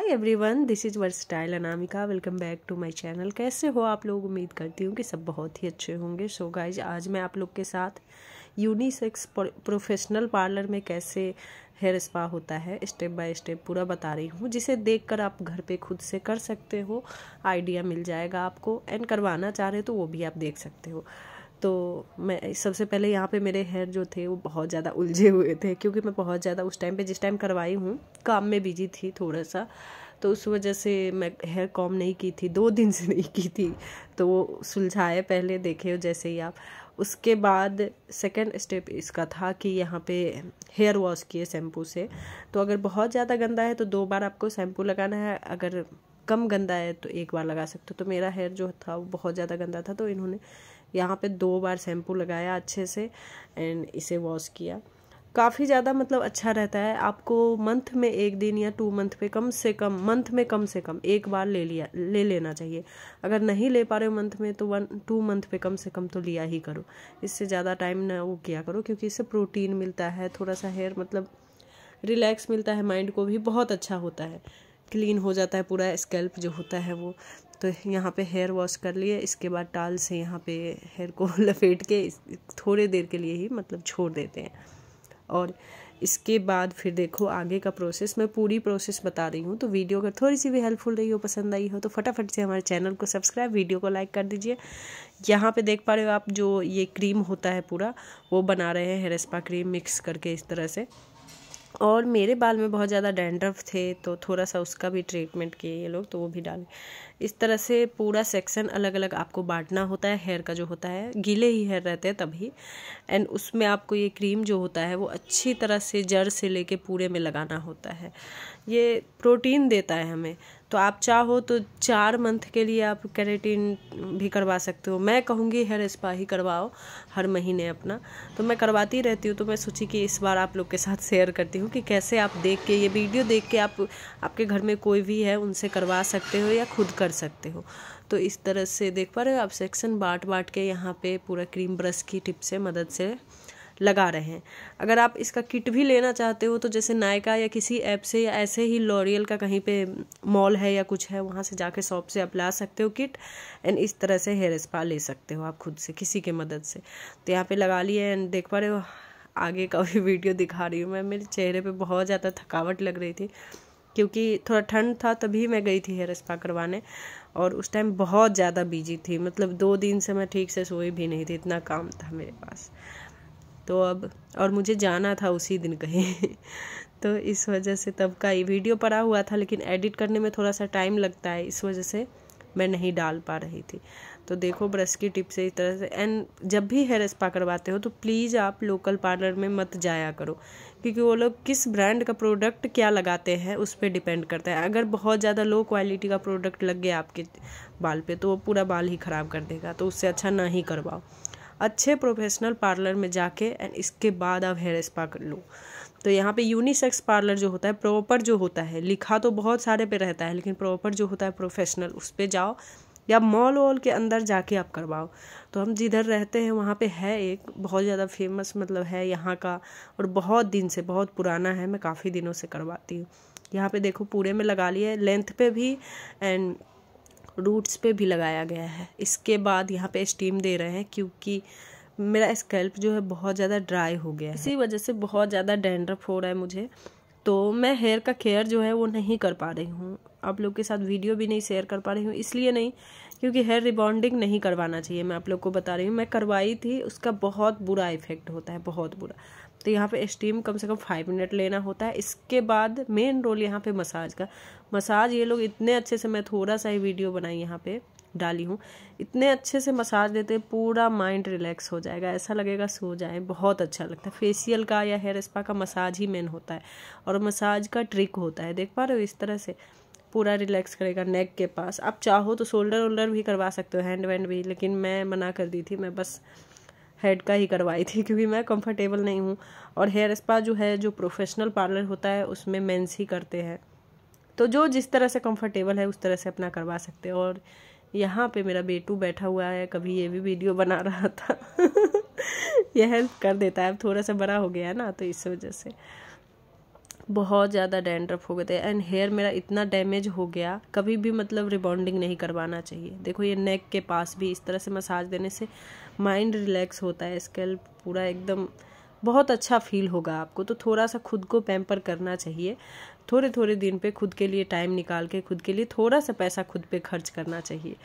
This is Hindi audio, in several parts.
hi everyone this is style Anamika welcome back to my channel कैसे हो आप लोग उम्मीद करती हूँ कि सब बहुत ही अच्छे होंगे सो so गाइज आज मैं आप लोग के साथ यूनिसेक्स प्रोफेशनल पार्लर में कैसे हेयर स्पा होता है स्टेप बाय स्टेप पूरा बता रही हूँ जिसे देखकर आप घर पे खुद से कर सकते हो आइडिया मिल जाएगा आपको एंड करवाना चाह रहे तो वो भी आप देख सकते हो तो मैं सबसे पहले यहाँ पे मेरे हेयर जो थे वो बहुत ज़्यादा उलझे हुए थे क्योंकि मैं बहुत ज़्यादा उस टाइम पे जिस टाइम करवाई हूँ काम में बिजी थी थोड़ा सा तो उस वजह से मैं हेयर कॉम नहीं की थी दो दिन से नहीं की थी तो वो सुलझाए पहले देखे हो जैसे ही आप उसके बाद सेकंड स्टेप इसका था कि यहाँ पे हेयर वॉश किए शैम्पू से तो अगर बहुत ज़्यादा गंदा है तो दो बार आपको शैम्पू लगाना है अगर कम गंदा है तो एक बार लगा सकते हो तो मेरा हेयर जो था वो बहुत ज़्यादा गंदा था तो इन्होंने यहाँ पे दो बार शैम्पू लगाया अच्छे से एंड इसे वॉश किया काफ़ी ज़्यादा मतलब अच्छा रहता है आपको मंथ में एक दिन या टू मंथ पे कम से कम मंथ में कम से कम एक बार ले लिया ले लेना चाहिए अगर नहीं ले पा रहे हो मंथ में तो वन टू मंथ पे कम से कम तो लिया ही करो इससे ज़्यादा टाइम ना वो किया करो क्योंकि इससे प्रोटीन मिलता है थोड़ा सा हेयर मतलब रिलैक्स मिलता है माइंड को भी बहुत अच्छा होता है क्लीन हो जाता है पूरा स्कैल्प जो होता है वो तो यहाँ पे हेयर वॉश कर लिए इसके बाद टाल से यहाँ पे हेयर को लपेट के थोड़े देर के लिए ही मतलब छोड़ देते हैं और इसके बाद फिर देखो आगे का प्रोसेस मैं पूरी प्रोसेस बता रही हूँ तो वीडियो अगर थोड़ी सी भी हेल्पफुल रही हो पसंद आई हो तो फटाफट से हमारे चैनल को सब्सक्राइब वीडियो को लाइक कर दीजिए यहाँ पे देख पा रहे हो आप जो ये क्रीम होता है पूरा वो बना रहे हैं हेयर स्पा क्रीम मिक्स करके इस तरह से और मेरे बाल में बहुत ज़्यादा डैंड्रफ थे तो थोड़ा सा उसका भी ट्रीटमेंट किए ये लोग तो वो भी डाले इस तरह से पूरा सेक्शन अलग अलग आपको बांटना होता है हेयर का जो होता है गीले ही हेयर रहते हैं तभी एंड उसमें आपको ये क्रीम जो होता है वो अच्छी तरह से जड़ से लेके पूरे में लगाना होता है ये प्रोटीन देता है हमें तो आप चाहो तो चार मंथ के लिए आप कैरेटीन भी करवा सकते हो मैं कहूँगी हेयर स्पा ही करवाओ हर महीने अपना तो मैं करवाती रहती हूँ तो मैं सोची कि इस बार आप लोग के साथ शेयर करती हूँ कि कैसे आप देख के ये वीडियो देख के आप आपके घर में कोई भी है उनसे करवा सकते हो या खुद कर सकते हो तो इस तरह से देख पा रहे हो आप सेक्शन बांट बांट के यहाँ पे पूरा क्रीम ब्रश की टिप से मदद से लगा रहे हैं अगर आप इसका किट भी लेना चाहते हो तो जैसे नायका या किसी ऐप से या ऐसे ही लॉरियल का कहीं पे मॉल है या कुछ है वहाँ से जाके शॉप से आप ला सकते हो किट एंड इस तरह से हेयर स्पा ले सकते हो आप खुद से किसी के मदद से तो यहाँ पे लगा लिए एंड देख पा रहे हो आगे का भी वीडियो दिखा रही हूँ मैं मेरे चेहरे पर बहुत ज़्यादा थकावट लग रही थी क्योंकि थोड़ा ठंड था तभी मैं गई थी हेयर स्पा करवाने और उस टाइम बहुत ज़्यादा बिजी थी मतलब दो दिन से मैं ठीक से सोई भी नहीं थी इतना काम था मेरे पास तो अब और मुझे जाना था उसी दिन कहीं तो इस वजह से तब का ये वीडियो पड़ा हुआ था लेकिन एडिट करने में थोड़ा सा टाइम लगता है इस वजह से मैं नहीं डाल पा रही थी तो देखो ब्रश की टिप से इस तरह से एंड जब भी हेयर स्पा करवाते हो तो प्लीज़ आप लोकल पार्लर में मत जाया करो क्योंकि वो लोग किस ब्रांड का प्रोडक्ट क्या लगाते हैं उस पर डिपेंड करता है अगर बहुत ज़्यादा लो क्वालिटी का प्रोडक्ट लग गया आपके बाल पे तो वो पूरा बाल ही ख़राब कर देगा तो उससे अच्छा ना ही करवाओ अच्छे प्रोफेशनल पार्लर में जाके एंड इसके बाद आप हेयर स्पा कर लो तो यहाँ पे यूनिसेक्स पार्लर जो होता है प्रॉपर जो होता है लिखा तो बहुत सारे पे रहता है लेकिन प्रॉपर जो होता है प्रोफेशनल उस पर जाओ या मॉल वॉल के अंदर जाके आप करवाओ तो हम जिधर रहते हैं वहाँ पे है एक बहुत ज़्यादा फेमस मतलब है यहाँ का और बहुत दिन से बहुत पुराना है मैं काफ़ी दिनों से करवाती हूँ यहाँ पे देखो पूरे में लगा लिया है लेंथ पे भी एंड रूट्स पे भी लगाया गया है इसके बाद यहाँ पे स्टीम दे रहे हैं क्योंकि मेरा स्कैल्प जो है बहुत ज़्यादा ड्राई हो गया है इसी वजह से बहुत ज़्यादा डेंड्रफ हो रहा है मुझे तो मैं हेयर का केयर जो है वो नहीं कर पा रही हूँ आप लोग के साथ वीडियो भी नहीं शेयर कर पा रही हूँ इसलिए नहीं क्योंकि हेयर रिबॉन्डिंग नहीं करवाना चाहिए मैं आप लोग को बता रही हूँ मैं करवाई थी उसका बहुत बुरा इफेक्ट होता है बहुत बुरा तो यहाँ पे स्टीम कम से कम फाइव मिनट लेना होता है इसके बाद मेन रोल यहाँ पे मसाज का मसाज ये लोग इतने अच्छे से मैं थोड़ा सा ही वीडियो बनाई यहाँ पे डाली हूँ इतने अच्छे से मसाज देते हैं पूरा माइंड रिलैक्स हो जाएगा ऐसा लगेगा सो जाए बहुत अच्छा लगता है फेशियल का या हेयर स्पा का मसाज ही मेन होता है और मसाज का ट्रिक होता है देख पा रहे हो इस तरह से पूरा रिलैक्स करेगा नेक के पास आप चाहो तो शोल्डर वोल्डर भी करवा सकते हो हैंड वैंड भी लेकिन मैं मना कर दी थी मैं बस हेड का ही करवाई थी क्योंकि मैं कंफर्टेबल नहीं हूँ और हेयर स्पा जो है जो प्रोफेशनल पार्लर होता है उसमें मेंस ही करते हैं तो जो जिस तरह से कंफर्टेबल है उस तरह से अपना करवा सकते हैं और यहाँ पे मेरा बेटू बैठा हुआ है कभी ये भी वीडियो बना रहा था यह हेल्प कर देता है अब थोड़ा सा बड़ा हो गया है ना तो इस वजह से बहुत ज़्यादा डैंड्रफ हो गए थे एंड हेयर मेरा इतना डैमेज हो गया कभी भी मतलब रिबॉन्डिंग नहीं करवाना चाहिए देखो ये नेक के पास भी इस तरह से मसाज देने से माइंड रिलैक्स होता है स्केल्प पूरा एकदम बहुत अच्छा फील होगा आपको तो थोड़ा सा खुद को पैम्पर करना चाहिए थोड़े थोड़े दिन पे खुद के लिए टाइम निकाल के खुद के लिए थोड़ा सा पैसा खुद पे खर्च करना चाहिए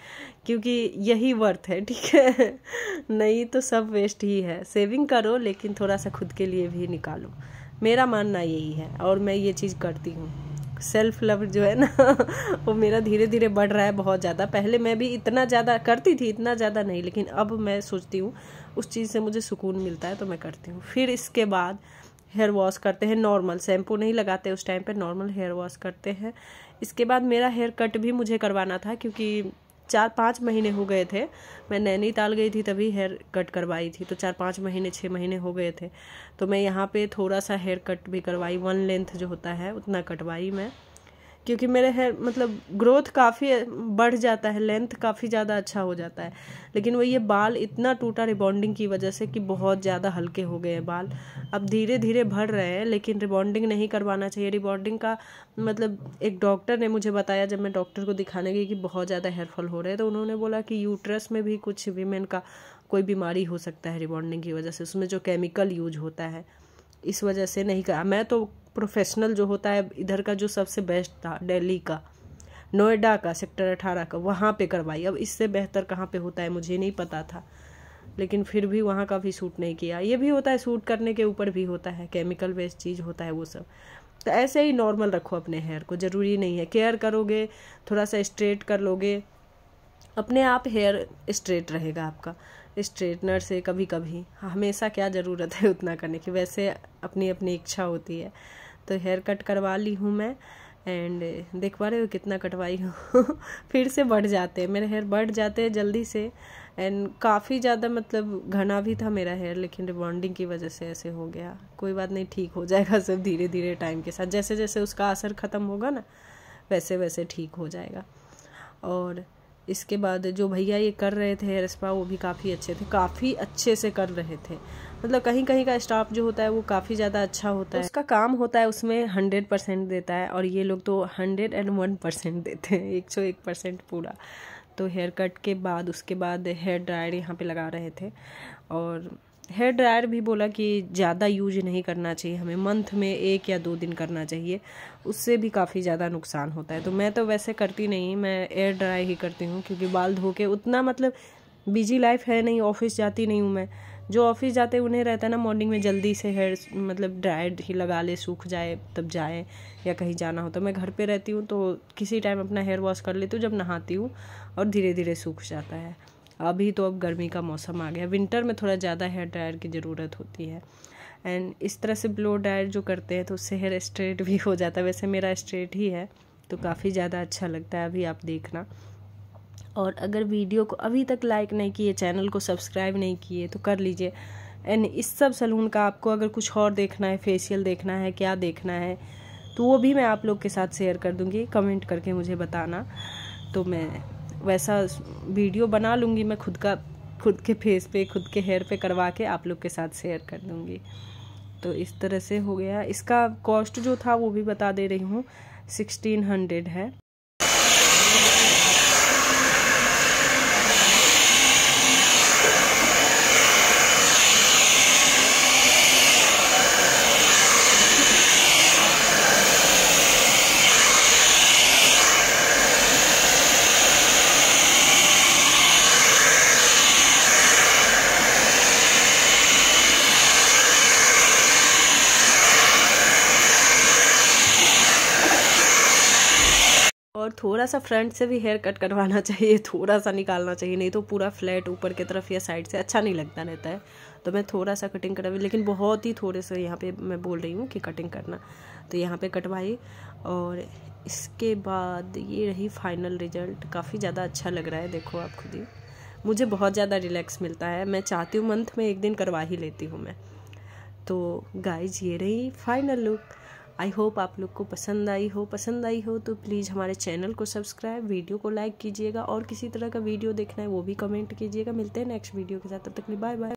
क्योंकि यही वर्थ है ठीक है नहीं तो सब वेस्ट ही है सेविंग करो लेकिन थोड़ा सा खुद के लिए भी निकालो मेरा मानना यही है और मैं ये चीज़ करती हूँ सेल्फ लव जो है ना वो मेरा धीरे धीरे बढ़ रहा है बहुत ज़्यादा पहले मैं भी इतना ज़्यादा करती थी इतना ज़्यादा नहीं लेकिन अब मैं सोचती हूँ उस चीज़ से मुझे सुकून मिलता है तो मैं करती हूँ फिर इसके बाद हेयर वॉश करते हैं नॉर्मल शैम्पू नहीं लगाते उस टाइम पे नॉर्मल हेयर वॉश करते हैं इसके बाद मेरा हेयर कट भी मुझे करवाना था क्योंकि चार पाँच महीने हो गए थे मैं नैनीताल गई थी तभी हेयर कट करवाई थी तो चार पाँच महीने छः महीने हो गए थे तो मैं यहाँ पे थोड़ा सा हेयर कट भी करवाई वन लेंथ जो होता है उतना कटवाई मैं क्योंकि मेरे हेयर मतलब ग्रोथ काफ़ी बढ़ जाता है लेंथ काफ़ी ज़्यादा अच्छा हो जाता है लेकिन वो ये बाल इतना टूटा रिबॉन्डिंग की वजह से कि बहुत ज़्यादा हल्के हो गए हैं बाल अब धीरे धीरे भर रहे हैं लेकिन रिबॉन्डिंग नहीं करवाना चाहिए रिबॉन्डिंग का मतलब एक डॉक्टर ने मुझे बताया जब मैं डॉक्टर को दिखाने गई कि बहुत ज़्यादा हेयरफॉल हो रहे हैं तो उन्होंने बोला कि यूट्रस में भी कुछ वीमेन का कोई बीमारी हो सकता है रिबॉन्डिंग की वजह से उसमें जो केमिकल यूज होता है इस वजह से नहीं कर मैं तो प्रोफेशनल जो होता है इधर का जो सबसे बेस्ट था दिल्ली का नोएडा का सेक्टर अठारह का वहाँ पे करवाई अब इससे बेहतर कहाँ पे होता है मुझे नहीं पता था लेकिन फिर भी वहाँ का भी सूट नहीं किया ये भी होता है सूट करने के ऊपर भी होता है केमिकल वेस्ट चीज़ होता है वो सब तो ऐसे ही नॉर्मल रखो अपने हेयर को ज़रूरी नहीं है केयर करोगे थोड़ा सा स्ट्रेट कर लोगे अपने आप हेयर स्ट्रेट रहेगा आपका स्ट्रेटनर से कभी कभी हमेशा क्या ज़रूरत है उतना करने की वैसे अपनी अपनी इच्छा होती है तो हेयर कट करवा ली हूँ मैं एंड देख पा रहे हो कितना कटवाई हूँ फिर से बढ़ जाते हैं मेरे हेयर बढ़ जाते हैं जल्दी से एंड काफ़ी ज़्यादा मतलब घना भी था मेरा हेयर लेकिन रिबॉन्डिंग की वजह से ऐसे हो गया कोई बात नहीं ठीक हो जाएगा सब धीरे धीरे टाइम के साथ जैसे जैसे उसका असर ख़त्म होगा ना वैसे वैसे ठीक हो जाएगा और इसके बाद जो भैया ये कर रहे थे हेयर स्पा वो भी काफ़ी अच्छे थे काफ़ी अच्छे से कर रहे थे मतलब कहीं कहीं का स्टाफ जो होता है वो काफ़ी ज़्यादा अच्छा होता है उसका काम होता है उसमें हंड्रेड परसेंट देता है और ये लोग तो हंड्रेड एंड वन परसेंट देते हैं एक सौ एक परसेंट पूरा तो हेयर कट के बाद उसके बाद हेयर ड्रायर यहाँ पे लगा रहे थे और हेयर ड्रायर भी बोला कि ज़्यादा यूज नहीं करना चाहिए हमें मंथ में एक या दो दिन करना चाहिए उससे भी काफ़ी ज़्यादा नुकसान होता है तो मैं तो वैसे करती नहीं मैं एयर ड्राई ही करती हूँ क्योंकि बाल धो के उतना मतलब बिजी लाइफ है नहीं ऑफिस जाती नहीं हूँ मैं जो ऑफिस जाते उन्हें रहता है ना मॉर्निंग में जल्दी से हेयर मतलब ड्राई ही लगा ले सूख जाए तब जाए या कहीं जाना हो तो मैं घर पे रहती हूँ तो किसी टाइम अपना हेयर वॉश कर लेती हूँ जब नहाती हूँ और धीरे धीरे सूख जाता है अभी तो अब गर्मी का मौसम आ गया विंटर में थोड़ा ज़्यादा हेयर ड्रायर की ज़रूरत होती है एंड इस तरह से ब्लो ड्रायर जो करते हैं तो उससे हेयर स्ट्रेट भी हो जाता है वैसे मेरा स्ट्रेट ही है तो काफ़ी ज़्यादा अच्छा लगता है अभी आप देखना और अगर वीडियो को अभी तक लाइक नहीं किए चैनल को सब्सक्राइब नहीं किए तो कर लीजिए एंड इस सब सलून का आपको अगर कुछ और देखना है फेशियल देखना है क्या देखना है तो वो भी मैं आप लोग के साथ शेयर कर दूँगी कमेंट करके मुझे बताना तो मैं वैसा वीडियो बना लूँगी मैं खुद का खुद के फेस पे खुद के हेयर पे करवा के आप लोग के साथ शेयर कर दूँगी तो इस तरह से हो गया इसका कॉस्ट जो था वो भी बता दे रही हूँ सिक्सटीन हंड्रेड है और थोड़ा सा फ्रंट से भी हेयर कट करवाना चाहिए थोड़ा सा निकालना चाहिए नहीं तो पूरा फ्लैट ऊपर की तरफ या साइड से अच्छा नहीं लगता रहता है तो मैं थोड़ा सा कटिंग करवाई लेकिन बहुत ही थोड़े से यहाँ पे मैं बोल रही हूँ कि कटिंग करना तो यहाँ पे कटवाई और इसके बाद ये रही फाइनल रिजल्ट काफ़ी ज़्यादा अच्छा लग रहा है देखो आप खुद ही मुझे बहुत ज़्यादा रिलैक्स मिलता है मैं चाहती हूँ मंथ में एक दिन करवा ही लेती हूँ मैं तो गाइज ये रही फाइनल लुक आई होप आप लोग को पसंद आई हो पसंद आई हो तो प्लीज़ हमारे चैनल को सब्सक्राइब वीडियो को लाइक कीजिएगा और किसी तरह का वीडियो देखना है वो भी कमेंट कीजिएगा मिलते हैं नेक्स्ट वीडियो के साथ तब तक बाय बाय